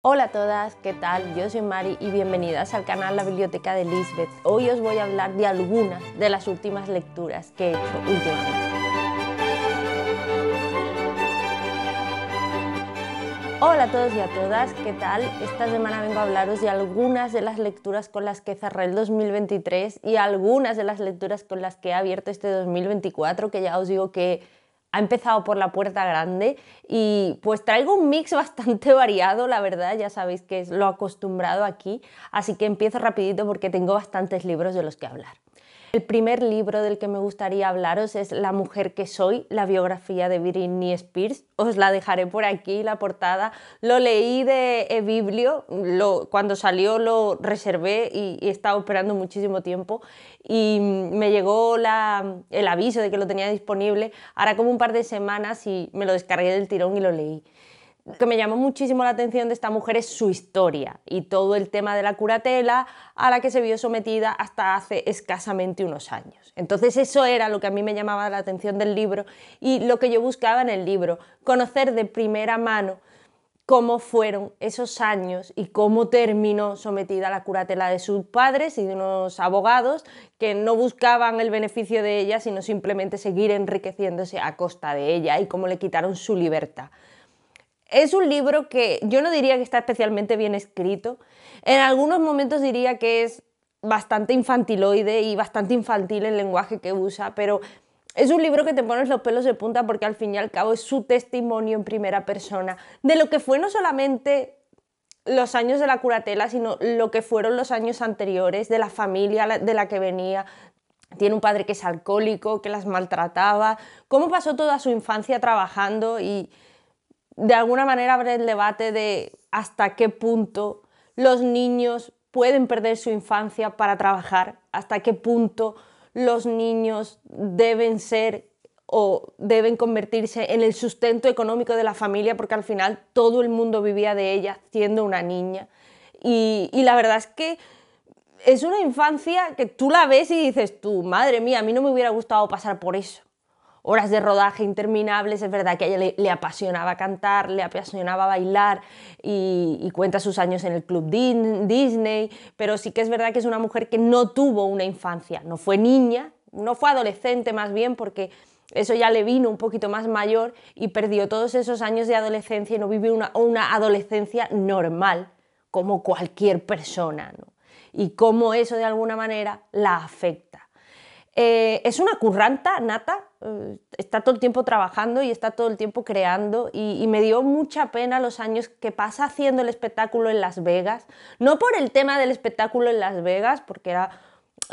Hola a todas, ¿qué tal? Yo soy Mari y bienvenidas al canal La Biblioteca de Lisbeth. Hoy os voy a hablar de algunas de las últimas lecturas que he hecho últimamente. Hola a todos y a todas, ¿qué tal? Esta semana vengo a hablaros de algunas de las lecturas con las que cerré el 2023 y algunas de las lecturas con las que he abierto este 2024, que ya os digo que ha empezado por la puerta grande y pues traigo un mix bastante variado, la verdad, ya sabéis que es lo acostumbrado aquí, así que empiezo rapidito porque tengo bastantes libros de los que hablar. El primer libro del que me gustaría hablaros es La mujer que soy, la biografía de Virginia Spears. Os la dejaré por aquí, la portada. Lo leí de eBiblio, lo, cuando salió lo reservé y, estaba esperando muchísimo tiempo y me llegó el aviso de que lo tenía disponible ahora como un par de semanas y me lo descargué del tirón y lo leí que me llamó muchísimo la atención de esta mujer es su historia y todo el tema de la curatela a la que se vio sometida hasta hace escasamente unos años. Entonces eso era lo que a mí me llamaba la atención del libro y lo que yo buscaba en el libro, conocer de primera mano cómo fueron esos años y cómo terminó sometida a la curatela de sus padres y de unos abogados que no buscaban el beneficio de ella, sino simplemente seguir enriqueciéndose a costa de ella y cómo le quitaron su libertad. Es un libro que yo no diría que está especialmente bien escrito. En algunos momentos diría que es bastante infantiloide y bastante infantil el lenguaje que usa, pero es un libro que te pones los pelos de punta porque al fin y al cabo es su testimonio en primera persona de lo que fue no solamente los años de la curatela, sino lo que fueron los años anteriores, de la familia de la que venía. Tiene un padre que es alcohólico, que las maltrataba, cómo pasó toda su infancia trabajando y, de alguna manera habrá el debate de hasta qué punto los niños pueden perder su infancia para trabajar, hasta qué punto los niños deben ser o deben convertirse en el sustento económico de la familia, porque al final todo el mundo vivía de ella siendo una niña. Y, y la verdad es que es una infancia que tú la ves y dices tú, madre mía, a mí no me hubiera gustado pasar por eso horas de rodaje interminables, es verdad que a ella le, apasionaba cantar, le apasionaba bailar y, cuenta sus años en el club Disney, pero sí que es verdad que es una mujer que no tuvo una infancia, no fue niña, no fue adolescente más bien porque eso ya le vino un poquito más mayor y perdió todos esos años de adolescencia y no vivió una, una adolescencia normal como cualquier persona, Y cómo eso de alguna manera la afecta. Eh, es una curranta nata, eh, está todo el tiempo trabajando y está todo el tiempo creando y, me dio mucha pena los años que pasa haciendo el espectáculo en Las Vegas, no por el tema del espectáculo en Las Vegas, porque era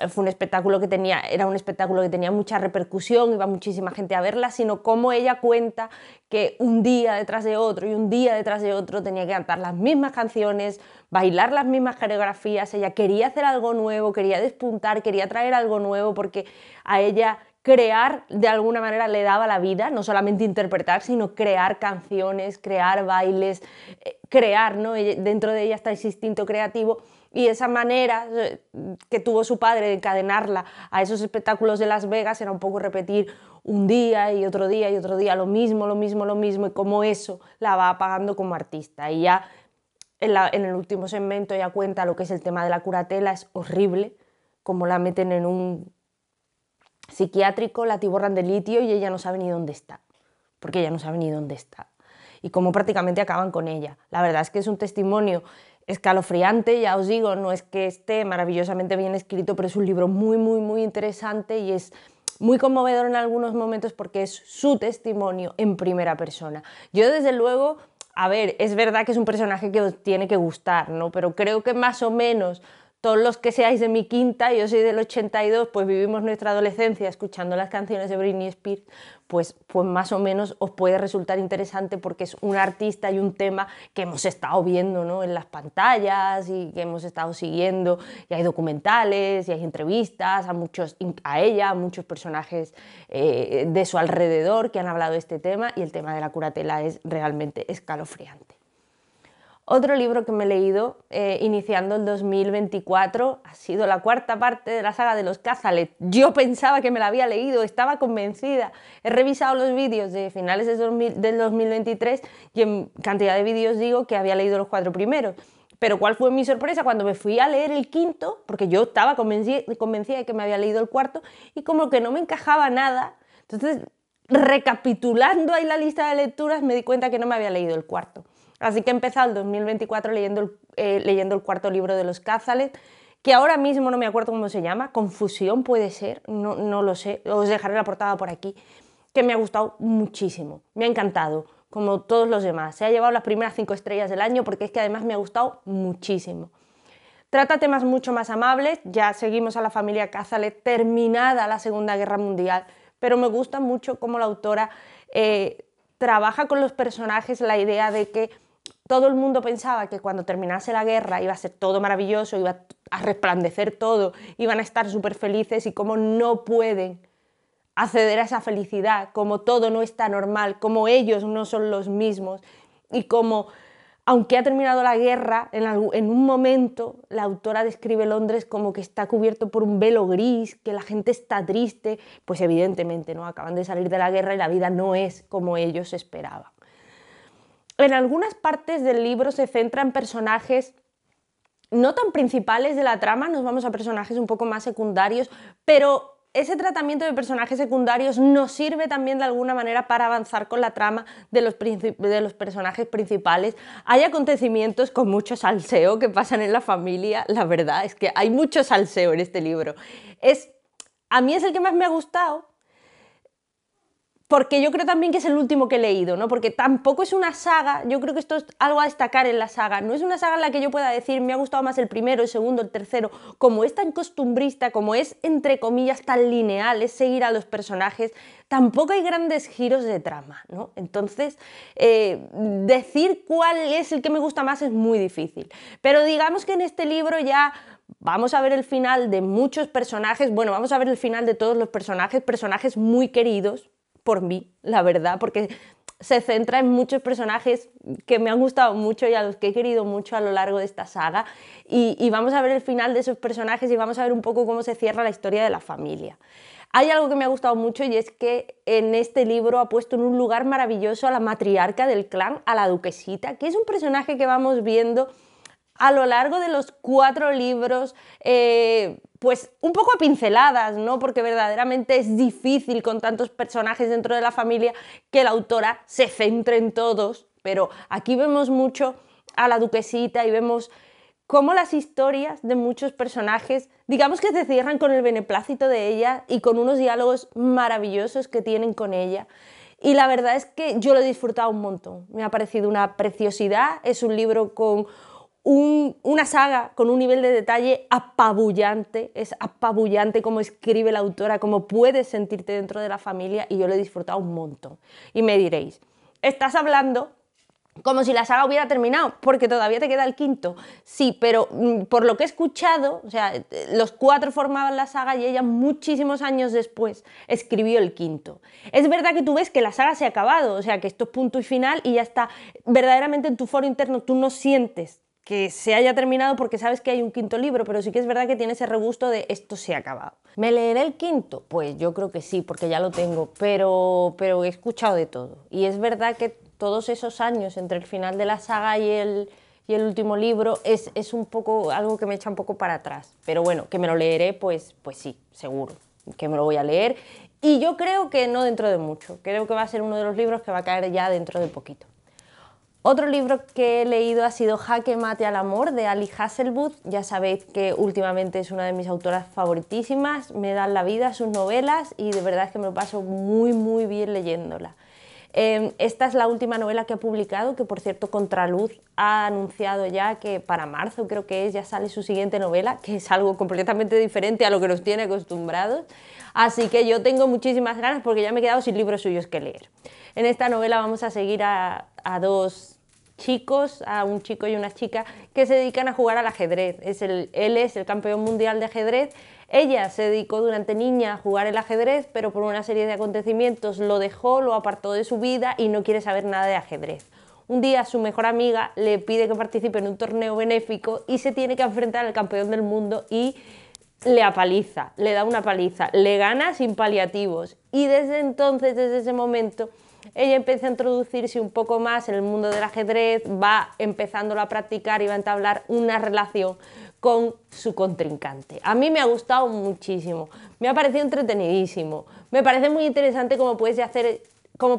fue un espectáculo que tenía, era un espectáculo que tenía mucha repercusión, iba muchísima gente a verla, sino cómo ella cuenta que un día detrás de otro y un día detrás de otro tenía que cantar las mismas canciones, bailar las mismas coreografías, ella quería hacer algo nuevo, quería despuntar, quería traer algo nuevo porque a ella crear de alguna manera le daba la vida, no solamente interpretar, sino crear canciones, crear bailes, eh, crear, ¿no? Dentro de ella está ese instinto creativo y esa manera eh, que tuvo su padre de encadenarla a esos espectáculos de Las Vegas era un poco repetir un día y otro día y otro día lo mismo, lo mismo, lo mismo, y cómo eso la va apagando como artista. Y ya en, el último segmento ya cuenta lo que es el tema de la curatela, es horrible, como la meten en un psiquiátrico, la tiborran de litio y ella no sabe ni dónde está, porque ella no sabe ni dónde está. Y cómo prácticamente acaban con ella. La verdad es que es un testimonio escalofriante, ya os digo, no es que esté maravillosamente bien escrito, pero es un libro muy, muy, muy interesante y es muy conmovedor en algunos momentos porque es su testimonio en primera persona. Yo desde luego, a ver, es verdad que es un personaje que os tiene que gustar, ¿no? Pero creo que más o menos todos los que seáis de mi quinta, yo soy del 82, pues vivimos nuestra adolescencia escuchando las canciones de Britney Spears, pues, pues más o menos os puede resultar interesante porque es un artista y un tema que hemos estado viendo ¿no? en las pantallas y que hemos estado siguiendo, y hay documentales, y hay entrevistas a, muchos, a ella, a muchos personajes eh, de su alrededor que han hablado de este tema, y el tema de la curatela es realmente escalofriante. Otro libro que me he leído eh, iniciando el 2024 ha sido la cuarta parte de la saga de los Cazalet. Yo pensaba que me la había leído, estaba convencida. He revisado los vídeos de finales del 2023 y en cantidad de vídeos digo que había leído los cuatro primeros. Pero cuál fue mi sorpresa cuando me fui a leer el quinto, porque yo estaba convencida de que me había leído el cuarto y como que no me encajaba nada. Entonces, recapitulando ahí la lista de lecturas, me di cuenta que no me había leído el cuarto. Así que he empezado el 2024 leyendo el, eh, leyendo el cuarto libro de los Cázales, que ahora mismo no me acuerdo cómo se llama, Confusión puede ser, no, no lo sé, os dejaré la portada por aquí, que me ha gustado muchísimo, me ha encantado, como todos los demás. Se ha llevado las primeras cinco estrellas del año porque es que además me ha gustado muchísimo. Trata temas mucho más amables, ya seguimos a la familia Cázales terminada la Segunda Guerra Mundial, pero me gusta mucho cómo la autora eh, trabaja con los personajes la idea de que todo el mundo pensaba que cuando terminase la guerra iba a ser todo maravilloso, iba a resplandecer todo, iban a estar súper felices y cómo no pueden acceder a esa felicidad, como todo no está normal, como ellos no son los mismos y como, aunque ha terminado la guerra, en, un momento la autora describe Londres como que está cubierto por un velo gris, que la gente está triste, pues evidentemente no, acaban de salir de la guerra y la vida no es como ellos esperaban en algunas partes del libro se centra en personajes no tan principales de la trama, nos vamos a personajes un poco más secundarios, pero ese tratamiento de personajes secundarios nos sirve también de alguna manera para avanzar con la trama de los, de los, personajes principales. Hay acontecimientos con mucho salseo que pasan en la familia, la verdad es que hay mucho salseo en este libro. Es, a mí es el que más me ha gustado, porque yo creo también que es el último que he leído, ¿no? Porque tampoco es una saga, yo creo que esto es algo a destacar en la saga, no es una saga en la que yo pueda decir me ha gustado más el primero, el segundo, el tercero, como es tan costumbrista, como es entre comillas tan lineal, es seguir a los personajes, tampoco hay grandes giros de trama, ¿no? Entonces, eh, decir cuál es el que me gusta más es muy difícil, pero digamos que en este libro ya vamos a ver el final de muchos personajes, bueno, vamos a ver el final de todos los personajes, personajes muy queridos, por mí, la verdad, porque se centra en muchos personajes que me han gustado mucho y a los que he querido mucho a lo largo de esta saga. Y, vamos a ver el final de esos personajes y vamos a ver un poco cómo se cierra la historia de la familia. Hay algo que me ha gustado mucho y es que en este libro ha puesto en un lugar maravilloso a la matriarca del clan, a la duquesita, que es un personaje que vamos viendo a lo largo de los cuatro libros. Eh, pues un poco a pinceladas, ¿no? Porque verdaderamente es difícil con tantos personajes dentro de la familia que la autora se centre en todos, pero aquí vemos mucho a la duquesita y vemos cómo las historias de muchos personajes, digamos que se cierran con el beneplácito de ella y con unos diálogos maravillosos que tienen con ella. Y la verdad es que yo lo he disfrutado un montón. Me ha parecido una preciosidad. Es un libro con una saga con un nivel de detalle apabullante, es apabullante como escribe la autora, cómo puedes sentirte dentro de la familia y yo lo he disfrutado un montón. Y me diréis, estás hablando como si la saga hubiera terminado, porque todavía te queda el quinto. Sí, pero mm, por lo que he escuchado, o sea, los cuatro formaban la saga y ella muchísimos años después escribió el quinto. Es verdad que tú ves que la saga se ha acabado, o sea, que esto es punto y final y ya está. Verdaderamente en tu foro interno tú no sientes que se haya terminado porque sabes que hay un quinto libro, pero sí que es verdad que tiene ese regusto de esto se ha acabado. ¿Me leeré el quinto? Pues yo creo que sí, porque ya lo tengo, pero, pero he escuchado de todo. Y es verdad que todos esos años entre el final de la saga y el, y el último libro es, es, un poco algo que me echa un poco para atrás. Pero bueno, que me lo leeré, pues, pues sí, seguro, que me lo voy a leer. Y yo creo que no dentro de mucho, creo que va a ser uno de los libros que va a caer ya dentro de poquito. Otro libro que he leído ha sido Jaque mate al amor de Ali Hasselwood. Ya sabéis que últimamente es una de mis autoras favoritísimas. Me dan la vida sus novelas y de verdad es que me paso muy muy bien leyéndola. Em, esta es la última novela que ha publicado, que por cierto Contraluz ha anunciado ya que para marzo creo que es, ya sale su siguiente novela, que es algo completamente diferente a lo que nos tiene acostumbrados. Así que yo tengo muchísimas ganas porque ya me he quedado sin libros suyos que leer. En esta novela vamos a seguir a dos chicos, a un chico y una chica que se dedican a jugar al ajedrez. Es él es el campeón mundial de ajedrez. Ella se dedicó durante niña a jugar el ajedrez, pero por una serie de acontecimientos lo dejó, lo apartó de su vida y no quiere saber nada de ajedrez. Un día su mejor amiga le pide que participe en un torneo benéfico y se tiene que enfrentar al campeón del mundo y le apaliza, le da una paliza, le gana sin paliativos. Y desde entonces, desde ese momento, ella empieza a introducirse un poco más en el mundo del ajedrez, va empezándolo a practicar y va a entablar una relación con su contrincante. A mí me ha gustado muchísimo, me ha parecido entretenidísimo, me parece muy interesante cómo puedes hacer,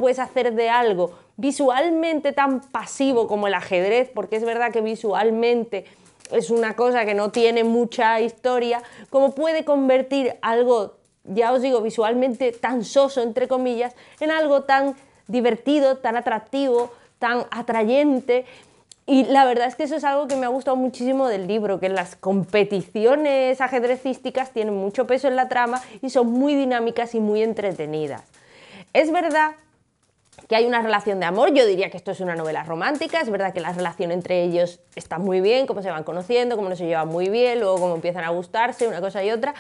puedes hacer de algo visualmente tan pasivo como el ajedrez, porque es verdad que visualmente es una cosa que no tiene mucha historia, cómo puede convertir algo, ya os digo, visualmente tan soso, entre comillas, en algo tan divertido, tan atractivo, tan atrayente. Y la verdad es que eso es algo que me ha gustado muchísimo del libro, que las competiciones ajedrecísticas tienen mucho peso en la trama y son muy dinámicas y muy entretenidas. Es verdad que hay una relación de amor, yo diría que esto es una novela romántica, es verdad que la relación entre ellos está muy bien, cómo se van conociendo, cómo no se llevan muy bien, luego cómo empiezan a gustarse, una cosa y otra,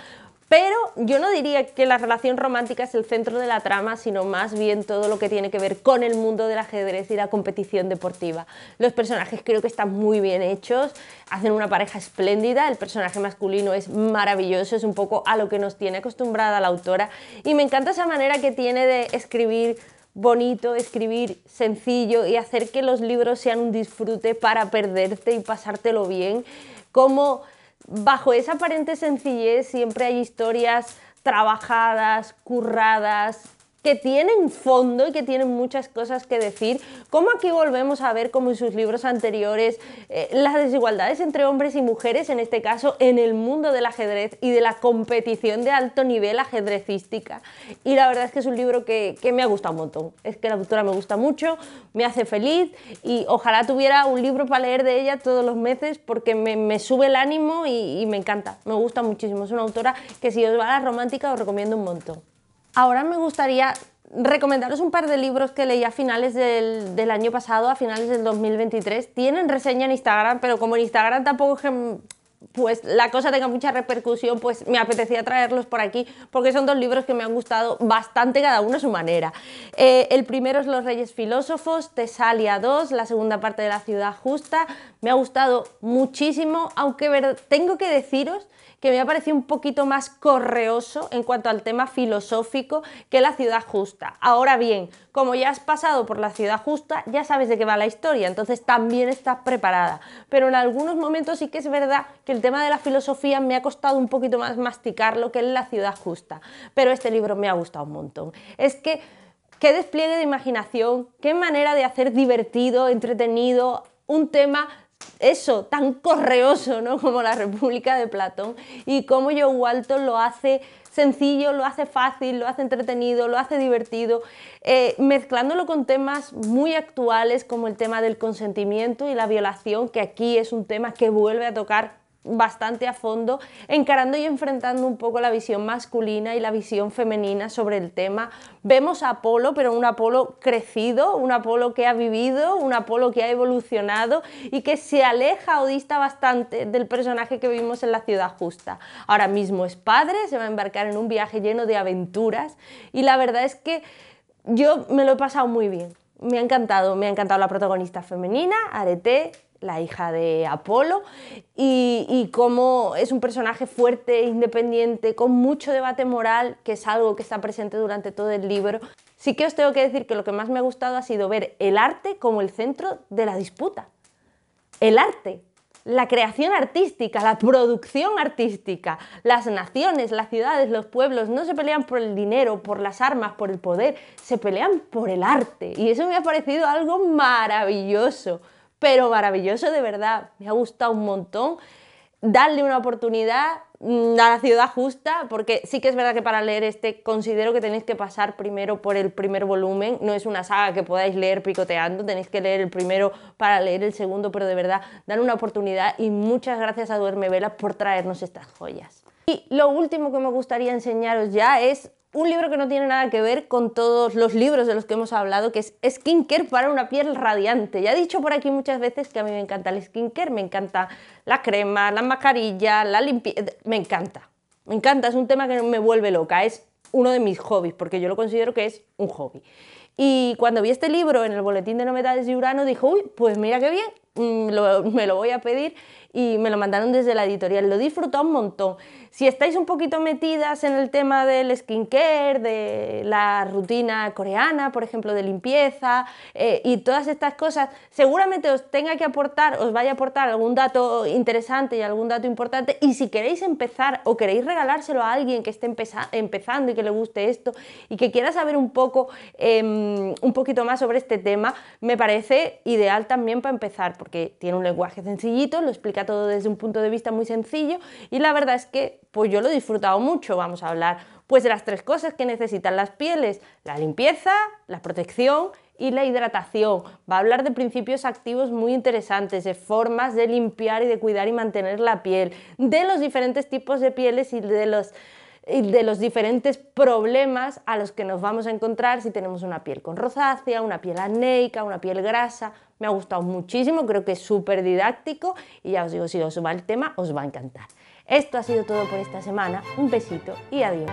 pero yo no diría que la relación romántica es el centro de la trama, sino más bien todo lo que tiene que ver con el mundo del ajedrez y la competición deportiva. Los personajes creo que están muy bien hechos, hacen una pareja espléndida, el personaje masculino es maravilloso, es un poco a lo que nos tiene acostumbrada la autora y me encanta esa manera que tiene de escribir bonito, escribir sencillo y hacer que los libros sean un disfrute para perderte y pasártelo bien, como bajo esa aparente sencillez siempre hay historias trabajadas, curradas, que tienen fondo y que tienen muchas cosas que decir, como aquí volvemos a ver, como en sus libros anteriores, eh, las desigualdades entre hombres y mujeres, en este caso en el mundo del ajedrez y de la competición de alto nivel ajedrecística. Y la verdad es que es un libro que, me ha gustado un montón, es que la autora me gusta mucho, me hace feliz y ojalá tuviera un libro para leer de ella todos los meses porque me, sube el ánimo y, y me encanta, me gusta muchísimo, es una autora que si os va a la romántica os recomiendo un montón. Ahora me gustaría recomendaros un par de libros que leí a finales del, año pasado, a finales del 2023. Tienen reseña en Instagram, pero como en Instagram tampoco mm, pues la cosa tenga mucha repercusión, pues me apetecía traerlos por aquí porque son dos libros que me han gustado bastante cada uno a su manera. Eh, el primero es Los Reyes Filósofos, Tesalia II, la segunda parte de La Ciudad Justa. Me ha gustado muchísimo, aunque tengo que deciros que me ha parecido un poquito más correoso en cuanto al tema filosófico que la ciudad justa. Ahora bien, como ya has pasado por la ciudad justa, ya sabes de qué va la historia, entonces también estás preparada. Pero en algunos momentos sí que es verdad que el tema de la filosofía me ha costado un poquito más masticarlo que en la ciudad justa. Pero este libro me ha gustado un montón. Es que qué despliegue de imaginación, qué manera de hacer divertido, entretenido, un tema eso, tan correoso como la República de Platón y cómo John Walton lo hace sencillo, lo hace fácil, lo hace entretenido, lo hace divertido, eh, mezclándolo con temas muy actuales como el tema del consentimiento y la violación, que aquí es un tema que vuelve a tocar bastante a fondo, encarando y enfrentando un poco la visión masculina y la visión femenina sobre el tema. Vemos a Apolo, pero un Apolo crecido, un Apolo que ha vivido, un Apolo que ha evolucionado y que se aleja o dista bastante del personaje que vimos en La Ciudad Justa. Ahora mismo es padre, se va a embarcar en un viaje lleno de aventuras y la verdad es que yo me lo he pasado muy bien. Me ha encantado, me ha encantado la protagonista femenina, Arete, la hija de Apolo, y, cómo es un personaje fuerte, independiente, con mucho debate moral, que es algo que está presente durante todo el libro. Sí que os tengo que decir que lo que más me ha gustado ha sido ver el arte como el centro de la disputa. El arte, la creación artística, la producción artística. Las naciones, las ciudades, los pueblos no se pelean por el dinero, por las armas, por el poder, se pelean por el arte. Y eso me ha parecido algo maravilloso pero maravilloso de verdad. Me ha gustado un montón. Darle una oportunidad mm, a la ciudad justa, porque sí que es verdad que para leer este considero que tenéis que pasar primero por el primer volumen, no es una saga que podáis leer picoteando, tenéis que leer el primero para leer el segundo, pero de verdad, dan una oportunidad y muchas gracias a Duerme Vela por traernos estas joyas. Y lo último que me gustaría enseñaros ya es un libro que no tiene nada que ver con todos los libros de los que hemos hablado, que es Skincare para una piel radiante. Ya he dicho por aquí muchas veces que a mí me encanta el skincare, me encanta la crema, la mascarilla, la limpieza, me encanta. Me encanta, es un tema que me vuelve loca, es uno de mis hobbies, porque yo lo considero que es un hobby. Y cuando vi este libro en el boletín de novedades de Urano, dijo, uy, pues mira qué bien, Mm, me lo voy a pedir y me lo mandaron desde la editorial. Lo disfruto un montón. Si estáis un poquito metidas en el tema del skincare, de la rutina coreana, por ejemplo, de limpieza eh, y todas estas cosas, seguramente os tenga que aportar, os vaya a aportar algún dato interesante y algún dato importante. Y si queréis empezar o queréis regalárselo a alguien que esté empezando y que le guste esto y que quiera saber un poco, em, un poquito más sobre este tema, me parece ideal también para empezar porque tiene un lenguaje sencillito, lo explica todo desde un punto de vista muy sencillo y la verdad es que pues yo lo he disfrutado mucho. Vamos a hablar pues de las tres cosas que necesitan las pieles, la limpieza, la protección y la hidratación. Va a hablar de principios activos muy interesantes, de formas de limpiar y de cuidar y mantener la piel, de los diferentes tipos de pieles y de los de los diferentes problemas a los que nos vamos a encontrar si tenemos una piel con rosácea, una piel anéica, una piel grasa. Me ha gustado muchísimo, creo que es súper didáctico y ya os digo, si os va el tema, os va a encantar. Esto ha sido todo por esta semana, un besito y adiós.